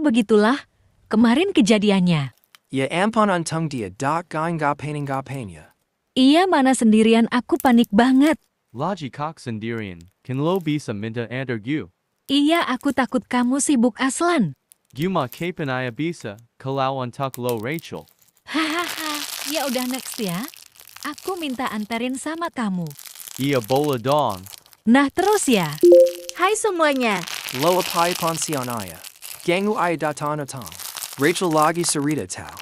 begitulah kemarin kejadiannya. Ya ampun antung dia dak gain ga gapainya. Iya mana sendirian aku panik banget. Logi kok sendirian, kan lo bisa minta antar gue. Iya aku takut kamu sibuk aslan. Gue ma kapan ia bisa, kalau antuk lo Rachel. Hahaha, ya udah next ya. Aku minta antarin sama kamu. Iya bola dong. Nah terus ya. Hai semuanya. Lo apa pansian ayah. Gangu Ayadatana Tong. Rachel Lagi Sarita Tao.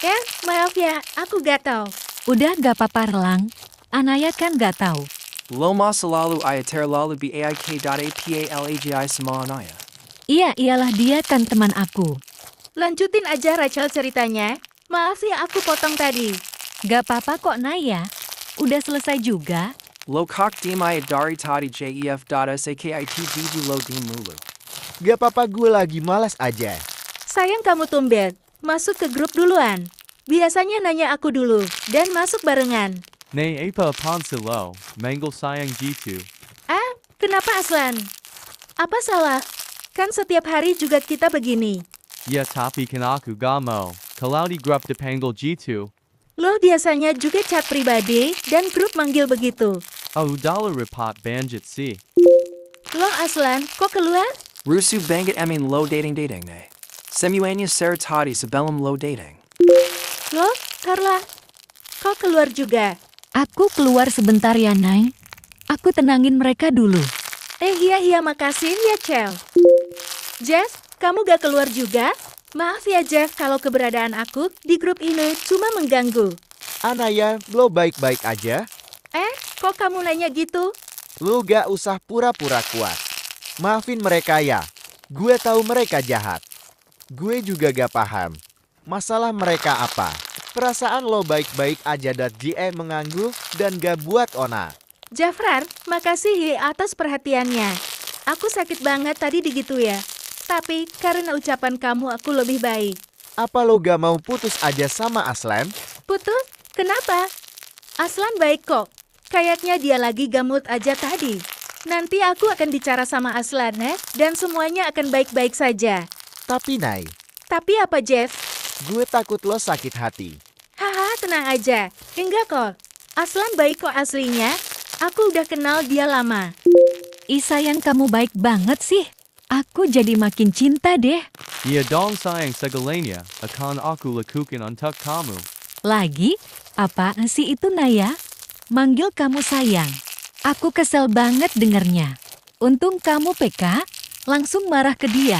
Eh, maaf ya, aku gak tahu. Udah gak apa-apa Relang, Anaya kan gak tahu. Loma selalu ayater lalu biaik.apalagi sama Anaya. Iya, ialah dia kan teman aku. Lanjutin aja Rachel ceritanya. Maaf sih ya, aku potong tadi. Gak apa-apa kok Naya. Udah selesai juga. Lokak dimai dari tadi jef.sakitgg lo dimulu. Gak apa-apa gue lagi malas aja. Sayang kamu tumben, masuk ke grup duluan. Biasanya nanya aku dulu, dan masuk barengan. Nei apa apaan silo, manggil sayang gitu. Ah, kenapa Aslan? Apa salah? Kan setiap hari juga kita begini. Ya tapi kan aku gak mau, kalau di grup dipanggil gitu. Lo biasanya juga chat pribadi, dan grup manggil begitu. Oh udah repot banjit sih. Lo Aslan, kok keluar? Rusu Bangat Emin low Dating Dating Ne. Semuanya seratadi Sebelum low Dating. Lo, Carla, kau keluar juga. Aku keluar sebentar ya, Nai. Aku tenangin mereka dulu. Eh, iya, iya, makasih ya, Cel. Jeff, kamu gak keluar juga? Maaf ya, Jeff, kalau keberadaan aku di grup ini cuma mengganggu. Anaya, lo baik-baik aja? Eh, kok kamu nanya gitu? Lo gak usah pura-pura kuat. Maafin mereka ya. Gue tahu mereka jahat. Gue juga gak paham. Masalah mereka apa? Perasaan lo baik-baik aja dat GE mengangguk dan gak buat ona. Jafrar, makasih ya atas perhatiannya. Aku sakit banget tadi digitu ya. Tapi karena ucapan kamu aku lebih baik. Apa lo gak mau putus aja sama Aslan? Putus? Kenapa? Aslan baik kok. Kayaknya dia lagi gamut aja tadi. Nanti aku akan bicara sama Aslana eh? dan semuanya akan baik-baik saja. Tapi, Nay. Tapi apa, Jeff? Gue takut lo sakit hati. Haha, tenang aja. Enggak kok. Aslan baik kok aslinya. Aku udah kenal dia lama. Ih, sayang kamu baik banget sih. Aku jadi makin cinta deh. Iya dong sayang segalanya, akan aku lakukan untuk kamu. Lagi? Apa sih itu Naya? Manggil kamu sayang. Aku kesel banget dengernya. Untung kamu PK, langsung marah ke dia.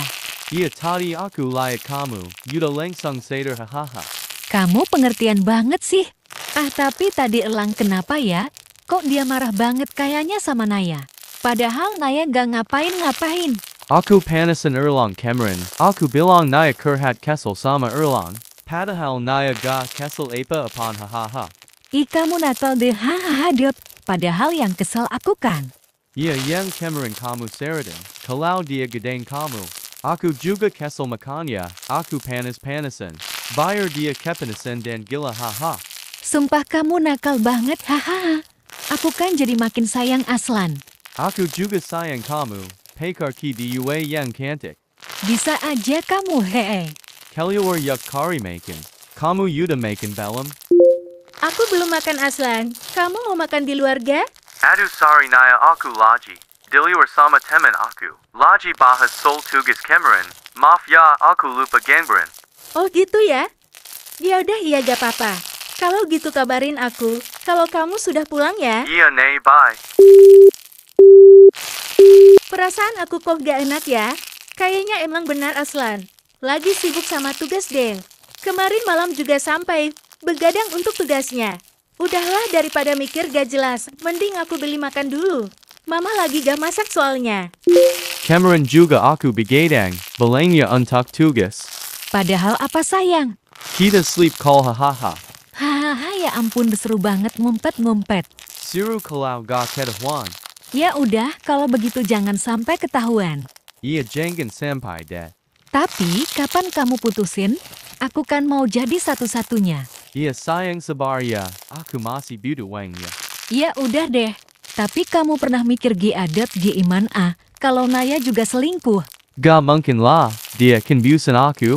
Iya tadi aku layak kamu, Yuda langsung seder hahaha. Kamu pengertian banget sih. Ah tapi tadi Elang kenapa ya? Kok dia marah banget kayaknya sama Naya? Padahal Naya gak ngapain-ngapain. Aku panasin Erlang Cameron. Aku bilang Naya kerhat kesel sama Erlang. Padahal Naya gak kesel apa apaan hahaha. Ih kamu natal deh hahaha diop padahal yang kesel aku kan. Iya yang kemarin kamu seretin, kalau dia gedein kamu. Aku juga kesel makanya, aku panas-panasan. Bayar dia kepanasan dan gila haha. Sumpah kamu nakal banget haha. Aku kan jadi makin sayang Aslan. Aku juga sayang kamu, pekar ki diue yang cantik. Bisa aja kamu hee. Kelior yuk kari makin. Kamu yuda makin belum? Aku belum makan Aslan. Kamu mau makan di luar ga? Aduh sorry Naya aku lagi Dili sama temen aku. lagi bahas sol tugas kemarin. Maaf ya aku lupa gangberin. Oh gitu ya? Ya udah iya gak apa-apa. Kalau gitu kabarin aku. Kalau kamu sudah pulang ya? Iya Nay bye. Perasaan aku kok gak enak ya? Kayaknya emang benar Aslan. Lagi sibuk sama tugas deh. Kemarin malam juga sampai, begadang untuk tugasnya. Udahlah daripada mikir gak jelas, mending aku beli makan dulu. Mama lagi gak masak soalnya. Cameron juga aku begadang, belanya untuk tugas. Padahal apa sayang? Kita sleep call hahaha. Hahaha ya ampun seru banget ngumpet-ngumpet. Siru kalau gak ketahuan. Ya udah, kalau begitu jangan sampai ketahuan. Iya jangan sampai, deh. Tapi, kapan kamu putusin? Aku kan mau jadi satu-satunya. Iya sayang sebar ya, aku masih butuh uangnya. Ya udah deh, tapi kamu pernah mikir G adat G iman A, ah? kalau Naya juga selingkuh? Gak mungkin lah, dia kan biusin aku.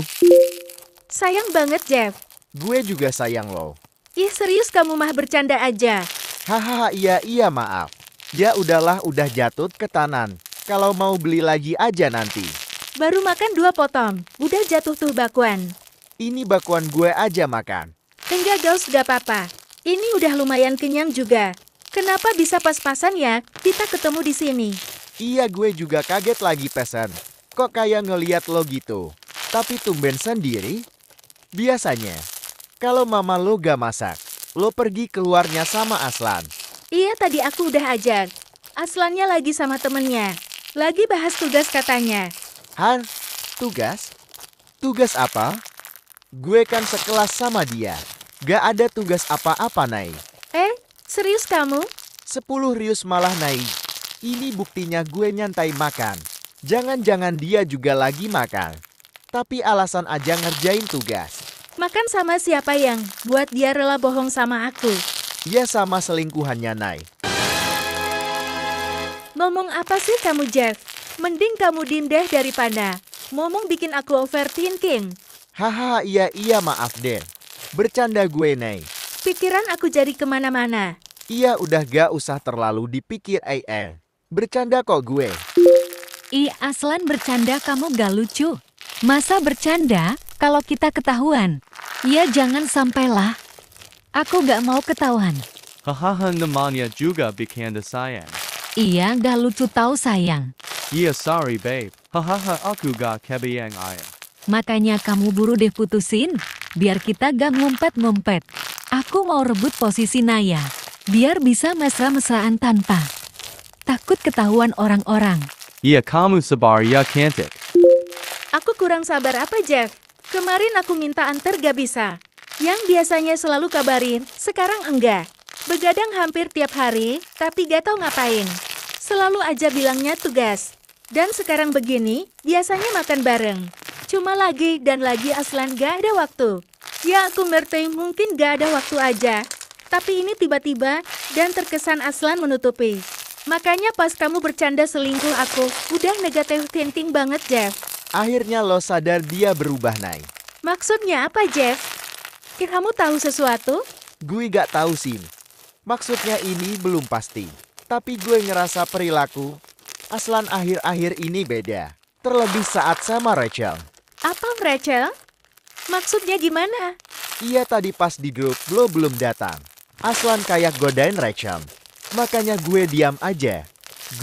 Sayang banget Jeff. Gue juga sayang lo. Ih serius kamu mah bercanda aja. Hahaha iya iya maaf. Dia ya udahlah udah jatuh ke tanan. Kalau mau beli lagi aja nanti. Baru makan dua potong, udah jatuh tuh bakwan. Ini bakwan gue aja makan. Enggak, Gaus, gak apa-apa. Ini udah lumayan kenyang juga. Kenapa bisa pas-pasan ya? Kita ketemu di sini. Iya, gue juga kaget lagi pesan. Kok kayak ngeliat lo gitu? Tapi tumben sendiri? Biasanya, kalau mama lo gak masak, lo pergi keluarnya sama Aslan. Iya, tadi aku udah ajak. Aslannya lagi sama temennya. Lagi bahas tugas katanya. Har, tugas? Tugas apa? Gue kan sekelas sama dia. Gak ada tugas apa-apa, nai. Eh, serius kamu? Sepuluh rius malah, Nay. Ini buktinya gue nyantai makan. Jangan-jangan dia juga lagi makan. Tapi alasan aja ngerjain tugas. Makan sama siapa yang buat dia rela bohong sama aku? Ya sama selingkuhannya, nai. Ngomong apa sih kamu, Jeff? Mending kamu dindeh daripada. Ngomong bikin aku overthinking. Hahaha iya iya maaf deh, Bercanda gue Nay. Pikiran aku jadi kemana-mana. Iya udah gak usah terlalu dipikir AL. Bercanda kok gue. I Aslan bercanda kamu gak lucu. Masa bercanda kalau kita ketahuan? Iya jangan sampailah. Aku gak mau ketahuan. Hahaha namanya juga bikin sayang. Iya gak lucu tau sayang. Iya sorry babe. Hahaha aku gak kebayang ayah. Makanya kamu buru deh putusin, biar kita gak ngumpet-ngumpet. Aku mau rebut posisi Naya, biar bisa mesra-mesraan tanpa. Takut ketahuan orang-orang. Iya kamu sabar ya cantik Aku kurang sabar apa Jeff? Kemarin aku minta antar gak bisa. Yang biasanya selalu kabarin, sekarang enggak. Begadang hampir tiap hari, tapi gak tau ngapain. Selalu aja bilangnya tugas. Dan sekarang begini, biasanya makan bareng. Cuma lagi dan lagi Aslan gak ada waktu. Ya aku ngerti mungkin gak ada waktu aja. Tapi ini tiba-tiba dan terkesan Aslan menutupi. Makanya pas kamu bercanda selingkuh aku, udah negatif thinking banget Jeff. Akhirnya lo sadar dia berubah, Nay. Maksudnya apa, Jeff? Kamu tahu sesuatu? Gue gak tahu, sih. Maksudnya ini belum pasti. Tapi gue ngerasa perilaku Aslan akhir-akhir ini beda. Terlebih saat sama Rachel. Apa, Rachel? Maksudnya gimana? Iya tadi pas di grup lo belum datang. Aslan kayak godain Rachel. Makanya gue diam aja.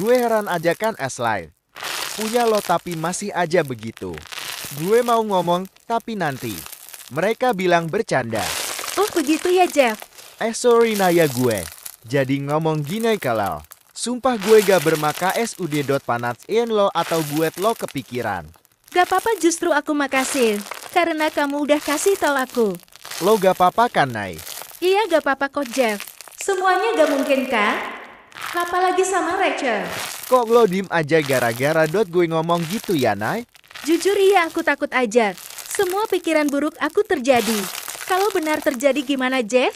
Gue heran aja kan Aslan. Punya lo tapi masih aja begitu. Gue mau ngomong tapi nanti. Mereka bilang bercanda. Oh begitu ya Jeff. Eh sorry Naya gue. Jadi ngomong gini kalau. Sumpah gue gak bermaka SUD.panats lo atau buat lo kepikiran. Gak apa-apa justru aku makasih, karena kamu udah kasih tau aku. Lo gak apa-apa kan, Nay? Iya gak apa-apa kok, Jeff. Semuanya gak mungkin kan? Apalagi sama Rachel. Kok lo diem aja gara-gara dot gue ngomong gitu ya, Nay? Jujur iya aku takut aja. Semua pikiran buruk aku terjadi. Kalau benar terjadi gimana, Jeff?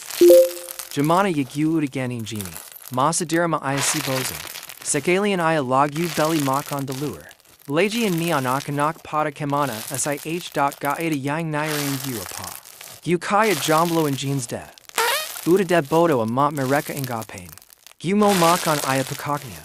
Jemana yagiurigani jini. masa ma ayasi Sekali Sekalian ayah log you belly mock on the lure. Leji and Neonak Anak Pada Kemana as I dot ga ada yang nyering uapa. Yukaya Jomblo in Jeans de. Buddha de Bodo a mot mereka pain. gapain. mo mak on ayapakaknya.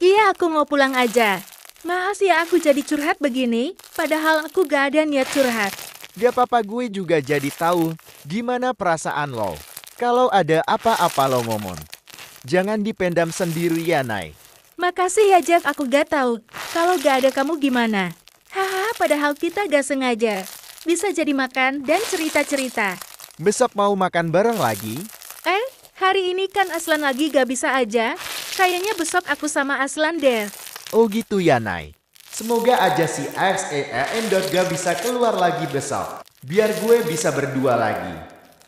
Iya, aku mau pulang aja. Maaf ya aku jadi curhat begini, padahal aku gak ada niat curhat. gak apa-apa gue juga jadi tahu gimana perasaan lo. Kalau ada apa-apa lo ngomong. Jangan dipendam sendiri ya, Nay. Makasih ya, Jack. Aku gak tahu. Kalau gak ada kamu gimana? Haha, padahal kita gak sengaja. Bisa jadi makan dan cerita-cerita. Besok mau makan bareng lagi? Eh, hari ini kan Aslan lagi gak bisa aja. Kayaknya besok aku sama Aslan deh. Oh gitu ya, Nay. Semoga aja si XEAN bisa keluar lagi besok. Biar gue bisa berdua lagi.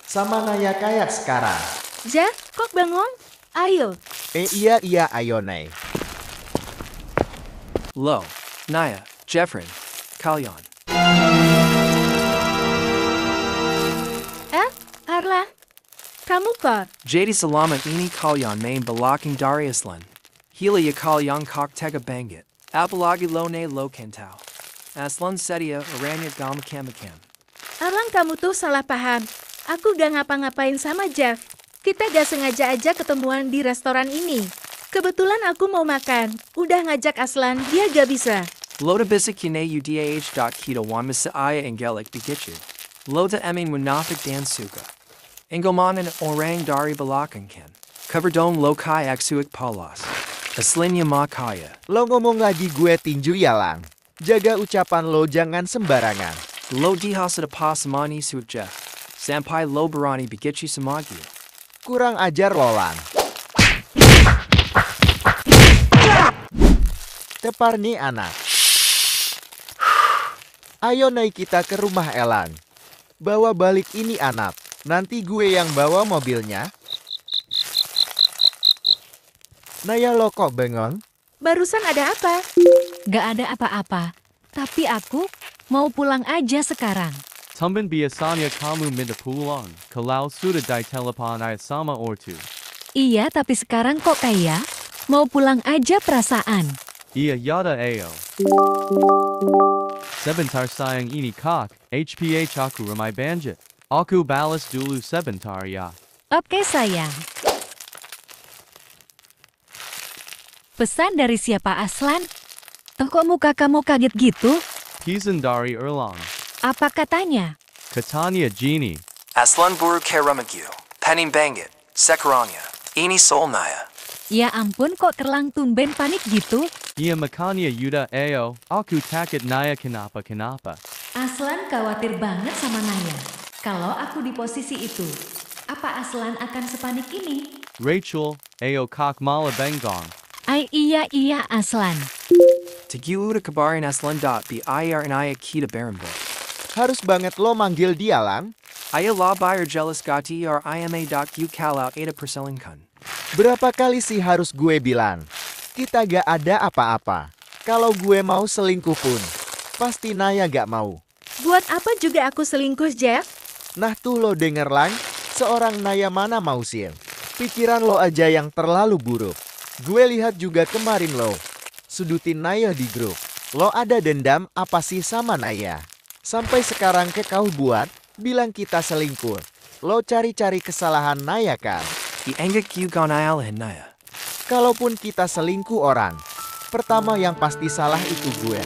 Sama Naya Kayak sekarang. Ja, kok bangun? Ayo. Eh iya iya ayo Nay. Lo, Naya, Jeffrey, Kalyon. Eh, Arla. Kamu kok? Jadi selama ini Kalyon main Darius Lin. Hila ya Kalyon kok tega banget. Apalagi lo kentau, Aslan setia orangnya gam kamakam. Arang kamu tuh salah paham. Aku gak ngapa-ngapain sama Jeff. Kita gak sengaja aja ketemuan di restoran ini. Kebetulan aku mau makan. Udah ngajak Aslan, dia gak bisa. Loda bisa kine udah dot kita wan misaya angelic begitu. Loda emin munafik dan suga. Engelmanen orang dari belakang kan. Cover dong lokai suik palas. Aslinya Makaya. Lo ngomong lagi gue tinju ya, Lang. Jaga ucapan lo jangan sembarangan. Lo dihasa pas money sukja. Sampai lo berani begitu semagi. Kurang ajar lo, Lang. Tepar nih anak. Ayo naik kita ke rumah Elang. Bawa balik ini anak. Nanti gue yang bawa mobilnya, Naya lo kok bengong? Barusan ada apa? Gak ada apa-apa, tapi aku mau pulang aja sekarang. Tumben biasanya kamu minta pulang, kalau sudah di telepon sama ortu. Iya, tapi sekarang kok kayak mau pulang aja perasaan. Iya yada ayo. Sebentar sayang ini kak, HPH aku ramai banjit. Aku balas dulu sebentar ya. Oke sayang. Pesan dari siapa Aslan? Kok muka kamu kaget gitu? Pesan dari Erlang. Apa katanya? Katanya Genie. Aslan buru keramagyu. Pening bangit. Sekarangnya. Ini solnaya. Ya ampun kok terlang tumben panik gitu? Iya makanya Yuda eo, Aku takut Naya kenapa kenapa. Aslan khawatir banget sama Naya. Kalau aku di posisi itu, apa Aslan akan sepanik ini? Rachel, eo kak malah bengong. Ai iya iya Aslan. Tegiu Kabarin Aslan dot ayar and ayak kita berembo. Harus banget lo manggil dia lan. Aya la buyer jealous gati or ima dot you kalau ada perselingkuhan. Berapa kali sih harus gue bilang? Kita gak ada apa-apa. Kalau gue mau selingkuh pun, pasti Naya gak mau. Buat apa juga aku selingkuh, Jeff? Nah tuh lo denger lan, seorang Naya mana mau sih? Pikiran lo aja yang terlalu buruk. Gue lihat juga kemarin lo. Sudutin Naya di grup. Lo ada dendam apa sih sama Naya? Sampai sekarang ke kau buat, bilang kita selingkuh. Lo cari-cari kesalahan Naya kan? kau Naya. Kalaupun kita selingkuh orang, pertama yang pasti salah itu gue.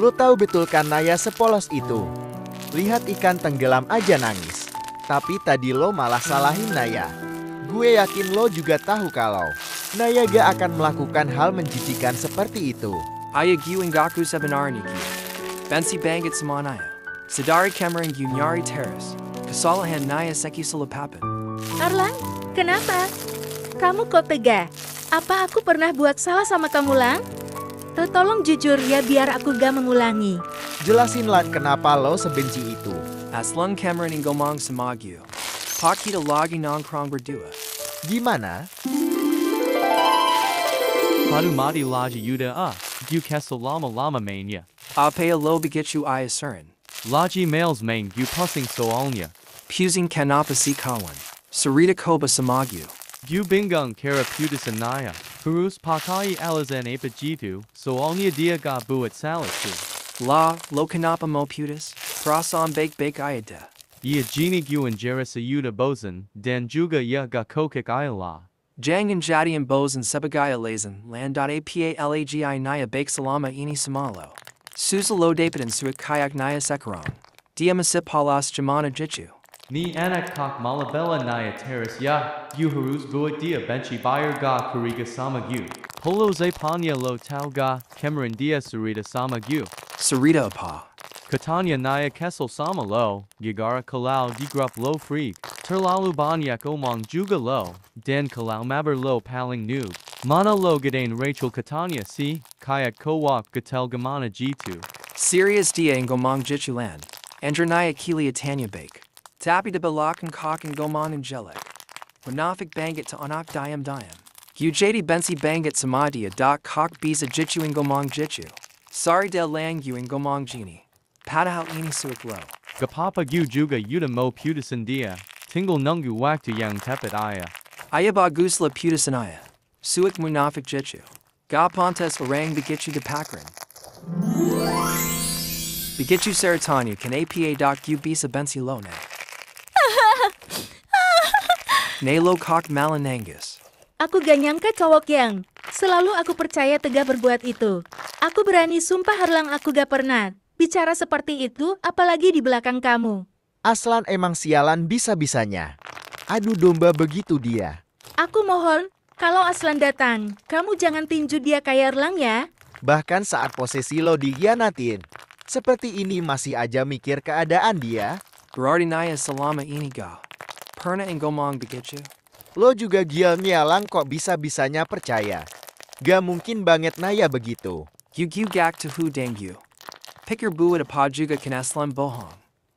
Lo tahu betul kan Naya sepolos itu? Lihat ikan tenggelam aja nangis. Tapi tadi lo malah salahin Naya. Gue yakin lo juga tahu kalau Nayaga akan melakukan hal menjijikan seperti itu. Ayagyu Ngaku sebenarnya Bensi Bangit Semanaya. Sedari Kemering Nyari Terrace. Kesalahan Naya Seki Sulapapan. Arlang, kenapa? Kamu kok tega? Apa aku pernah buat salah sama kamu, Lang? Tuh, tolong jujur ya biar aku gak mengulangi. Jelasin, Lan, kenapa lo sebenci itu. long Cameron ngomong sama Pakita lagi nongkrong berdua. Gimana? Pradumati Laja Yuda A, kesel Lama Lama Manya. Apea Loba Gitu I Asurin. Laji Males Main Gupusing Soalnya. Pusing Kanapasi Kawan. Sarita Koba Samagu. bingung Kara Pudisanaya. Purus Pakai Alazan Apajitu, Soalnya Diaga Buat Salatu. La, Lokanapa Mo Pudis, Prasam Bake Bake Ayada. Ia Gini Guan Jarasa Yuda Bosan, Dan Juga Ya Gakokik Ayala. Jang and Jadi and Bose and Sebagaya Lazan, Lan.apalagi Naya Bake Salama Ini Samalo. Susa Lo Dapit and Suik Kayak Naya Sekarong. Diamasip Halas Jamana Jichu. Ni anak tak malabella naya teres ya, yuharuz buat dia benchi bayar ga kuriga sama gu. Polo zapanya lo tau ga, Kemarin dia surita sama gu. Surita apa. Katanya Naya Kessel Sama Lo, Yagara Kalau Digrup Lo Freak, Terlalu Banyak Omong Juga Lo, Dan Kalau mabur Lo Paling Noob, Mana Lo Gadane Rachel Katanya C, Kayak Kowak Gatel Gamana G2. Sirius Dia and Gomong Jichulan, Andranaya Kelia Tanya Bake, Tapi de Balak and Kok and Gomon and Jelek, Wanafik Bangat to Anak Diam Diam, Ujadi Bensi Bangit Samadia Dok Kok Bisa Jichu and Gomong Jichu, Sari del Lang Yu Gomong Genie. padahal ini lo. Gapapa Gapapagyu juga yuda mo putusan dia, tinggal nunggu waktu yang tepat ayah. Ayah bagus la putusan ayah. Suik munafik jechu. Gapontes pontes orang begitu depakran. Begitu serotonin kan APA dok you bisa bensi lo ne. Nalo cock malinangus. Aku gak nyangka cowok yang. Selalu aku percaya tegak berbuat itu. Aku berani sumpah Harlang aku gak pernah bicara seperti itu apalagi di belakang kamu. Aslan emang sialan bisa-bisanya. Aduh domba begitu dia. Aku mohon, kalau Aslan datang, kamu jangan tinju dia kayak Erlang ya. Bahkan saat posisi lo dihianatin. Seperti ini masih aja mikir keadaan dia. Berarti Naya selama ini ga. Pernah ngomong begitu. Lo juga gil nyalang kok bisa-bisanya percaya. Gak mungkin banget Naya begitu. You gak to who dang you. Pick your boo at a pajuga Kanaslan Bohong.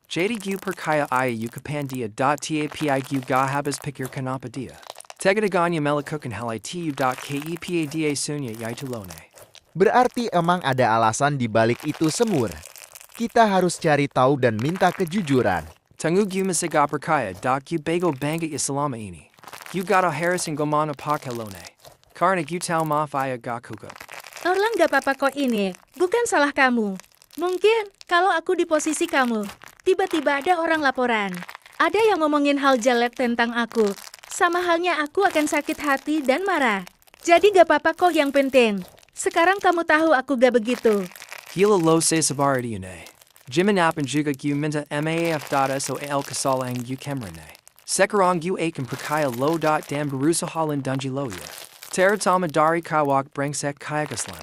Jadi JDGU yukapandia dot tapi gu Gahabas your Kanapadia. Tegadaganya dot Kepada Sunya Yaitulone. Berarti emang ada alasan di balik itu semur. Kita harus cari tahu dan minta kejujuran. gu Masiga gu Bagel Banga yasalama ini. Gu gato a Harrison Gomana Pakalone. Karena gu tau maaf ayah gak Orang gak apa-apa kok ini, bukan salah kamu. Mungkin kalau aku di posisi kamu, tiba-tiba ada orang laporan. Ada yang ngomongin hal jelek tentang aku. Sama halnya aku akan sakit hati dan marah. Jadi gak apa-apa kok yang penting. Sekarang kamu tahu aku gak begitu. Hila lo se sabariti une. Jimin apan juga gu minta maaf dada so el kasalang gu kemrene. Sekarang gu akan perkaya lo dot dan berusahalan dunji lo ya. Teratama dari kawak brengsek kayakaslan.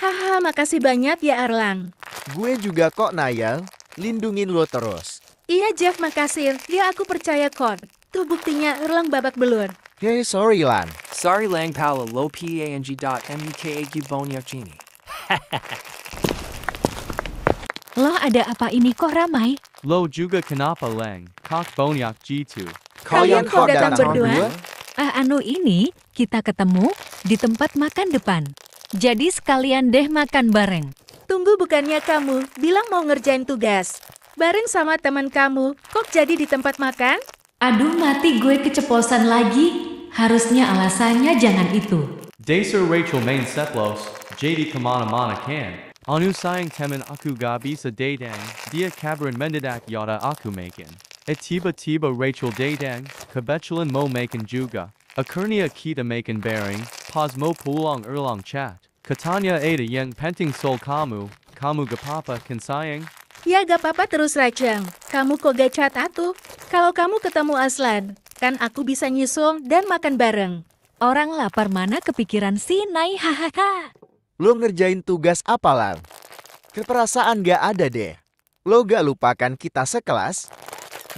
Haha, makasih banyak ya Arlang. Gue juga kok, Nayel. Lindungin lo terus. Iya, Jeff, makasih. Ya, aku percaya, Kon. Tuh buktinya, Erlang babak belur. Hey, sorry, Lan. Sorry, Lang pala low PANG dot MEKA Gibonyakini. Loh, ada apa ini kok ramai? Lo juga kenapa, Lang? Kok bonyak gitu? Kalian kok datang berdua? Ah, anu ini, kita ketemu di tempat makan depan. Jadi sekalian deh makan bareng. Tunggu bukannya kamu, bilang mau ngerjain tugas. Bareng sama teman kamu, kok jadi di tempat makan? Aduh mati gue keceplosan lagi. Harusnya alasannya jangan itu. Dacer Rachel main seplos, jadi kemana-mana kan. Anu sayang temen aku gak bisa dadang, dia kabarin mendadak yada aku makin. E tiba-tiba Rachel dadang, kebetulan mau makin juga. Akurnia kita makin bearing, Pas mau pulang erlang chat. Katanya ada yang penting soal kamu, kamu gak apa-apa kan sayang? Ya gak apa-apa terus Rajang, kamu kok gak catat tuh? Kalau kamu ketemu Aslan, kan aku bisa nyusul dan makan bareng. Orang lapar mana kepikiran si Nai hahaha. Lo ngerjain tugas apa Lan? Keperasaan gak ada deh. Lo gak lupakan kita sekelas?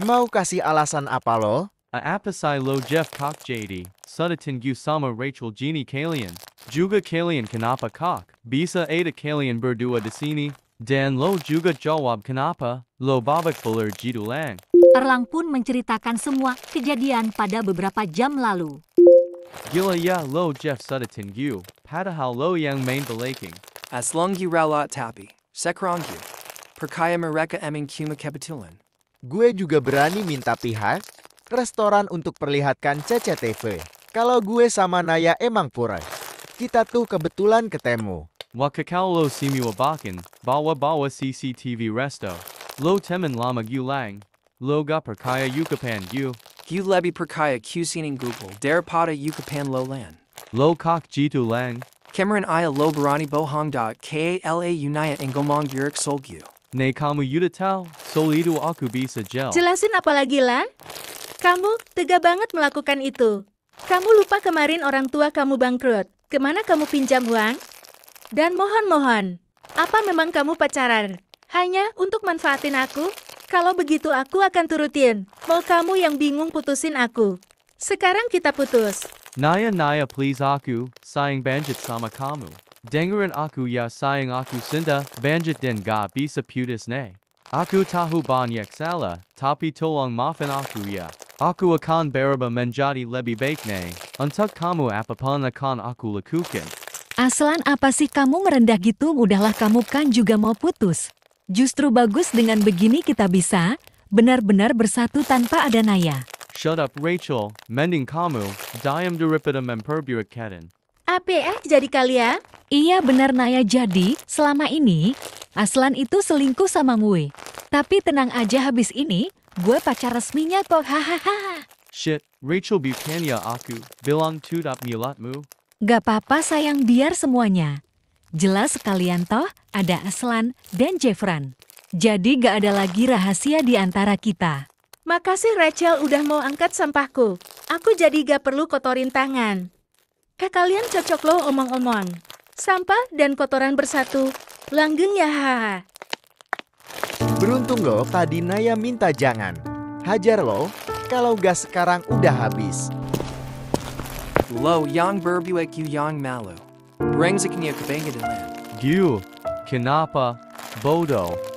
Mau kasih alasan apa lo? a apisai lo Jeff Cock JD, Sudatin Gusama Rachel Genie Kalian, Juga Kalian Kanapa kok Bisa Ada Kalian Berdua Disini, dan Lo Juga Jawab Kanapa, Lo Babak Fuller Jidulang. Erlang pun menceritakan semua kejadian pada beberapa jam lalu. Gila ya lo Jeff Sudatin Gu, Padahal lo yang main belaking. As long you ralat tapi, sekrong you. Perkaya mereka eming kuma kebetulan. Gue juga berani minta pihak restoran untuk perlihatkan CCTV. Kalau gue sama Naya emang pura. Kita tuh kebetulan ketemu. lo simi wabakin, bawa bawa CCTV resto. Lo temen lama lang. Lo ga perkaya yukapan gu. Gyu lebi perkaya qsining google. daripada yukapan lo lan. Lo kok jitu lang. Cameron aya lo barani bohong da kala unaya engomong yurik gyu. Ne kamu yudatau, itu aku bisa jel. Jelasin apalagi lan? Kamu tega banget melakukan itu. Kamu lupa kemarin orang tua kamu bangkrut. Kemana kamu pinjam uang? Dan mohon-mohon, apa memang kamu pacaran? Hanya untuk manfaatin aku? Kalau begitu aku akan turutin. Mau kamu yang bingung putusin aku. Sekarang kita putus. Naya Naya please aku, sayang banget sama kamu. Dengerin aku ya sayang aku Sinda, banget dan ga bisa putus ne. Aku tahu banyak salah, tapi tolong maafin aku ya. Aku akan berubah menjadi lebih baik nih. untuk kamu apapun akan aku lakukan. Aslan apa sih kamu merendah gitu udahlah kamu kan juga mau putus. Justru bagus dengan begini kita bisa benar-benar bersatu tanpa ada Naya. Shut up Rachel, mending kamu, diam daripada memperbuat keren. Apa eh jadi kalian? Iya benar Naya jadi, selama ini Aslan itu selingkuh sama Mui. Tapi tenang aja habis ini, Gue pacar resminya kok, hahaha. Shit, Rachel bukannya aku, bilang dap milatmu. Gak apa-apa sayang, biar semuanya. Jelas sekalian toh, ada Aslan dan Jeffran. Jadi gak ada lagi rahasia di antara kita. Makasih Rachel udah mau angkat sampahku. Aku jadi gak perlu kotorin tangan. Eh kalian cocok loh omong-omong. Sampah dan kotoran bersatu. Langgeng ya hahaha Beruntung loh tadi Naya minta jangan. Hajar loh, kalau gas sekarang udah habis. Lo yang berbuat yang malu. Brengziknya kebanggaan. Gyu, kenapa, bodoh.